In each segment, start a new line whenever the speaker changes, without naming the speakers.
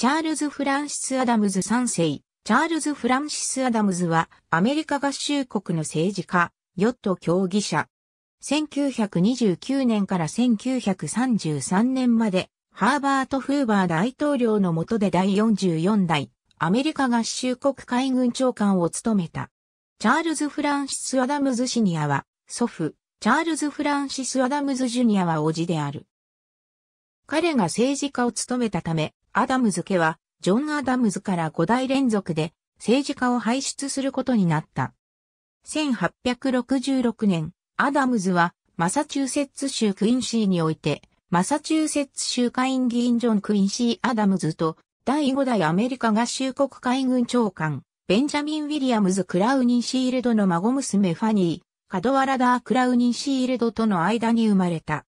チャールズ・フランシス・アダムズ3世。チャールズ・フランシス・アダムズは、アメリカ合衆国の政治家、ヨット競技者。1929年から1933年まで、ハーバート・フーバー大統領の下で第44代、アメリカ合衆国海軍長官を務めた。チャールズ・フランシス・アダムズ・シニアは、祖父、チャールズ・フランシス・アダムズ・ジュニアは叔父である。彼が政治家を務めたため、アダムズ家は、ジョン・アダムズから5代連続で政治家を輩出することになった。1866年、アダムズはマサチューセッツ州クインシーにおいて、マサチューセッツ州下院議員ジョン・クインシー・アダムズと、第5代アメリカ合衆国海軍長官、ベンジャミン・ウィリアムズ・クラウニン・シールドの孫娘ファニー、カドワラダー・クラウニン・シールドとの間に生まれた。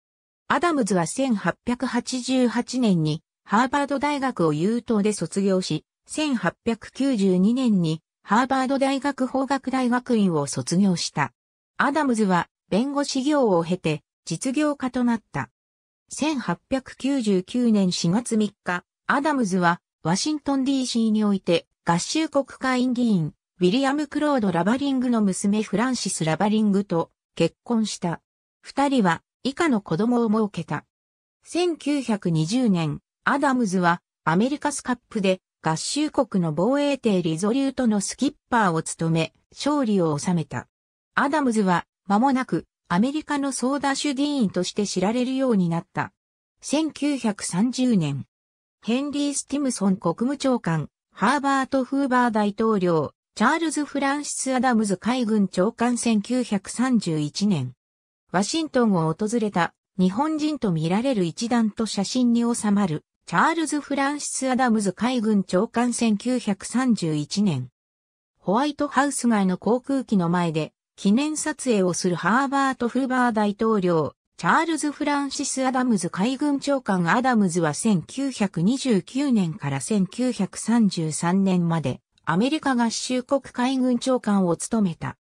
アダムズは1888年にハーバード大学を優等で卒業し、1892年にハーバード大学法学大学院を卒業した。アダムズは弁護士業を経て実業家となった。1899年4月3日、アダムズはワシントン DC において合衆国会議員、ウィリアム・クロード・ラバリングの娘フランシス・ラバリングと結婚した。二人は以下の子供を設けた。1920年、アダムズはアメリカスカップで合衆国の防衛艇リゾリュートのスキッパーを務め勝利を収めた。アダムズは間もなくアメリカのソーダュディーンとして知られるようになった。1930年、ヘンリー・スティムソン国務長官、ハーバート・フーバー大統領、チャールズ・フランシス・アダムズ海軍長官1931年、ワシントンを訪れた日本人と見られる一団と写真に収まるチャールズ・フランシス・アダムズ海軍長官1931年。ホワイトハウス外の航空機の前で記念撮影をするハーバート・フーバー大統領、チャールズ・フランシス・アダムズ海軍長官アダムズは1929年から1933年までアメリカ合衆国海軍長官を務めた。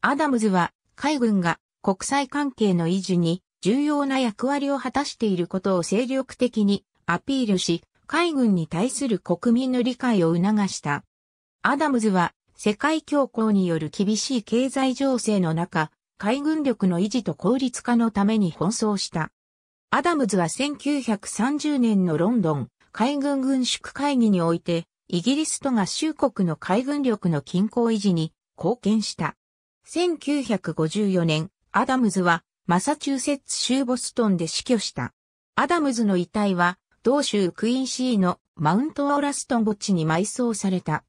アダムズは海軍が国際関係の維持に重要な役割を果たしていることを精力的にアピールし、海軍に対する国民の理解を促した。アダムズは、世界恐慌による厳しい経済情勢の中、海軍力の維持と効率化のために奔走した。アダムズは1930年のロンドン海軍軍縮会議において、イギリスとが州国の海軍力の均衡維持に貢献した。1954年、アダムズはマサチューセッツ州ボストンで死去した。アダムズの遺体は同州クインシーのマウントオーラストン墓地に埋葬された。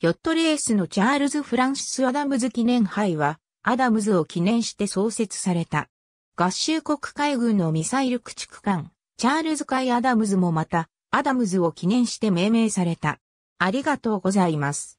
ヨットレースのチャールズ・フランシス・アダムズ記念杯は、アダムズを記念して創設された。合衆国海軍のミサイル駆逐艦、チャールズ・カイ・アダムズもまた、アダムズを記念して命名された。ありがとうございます。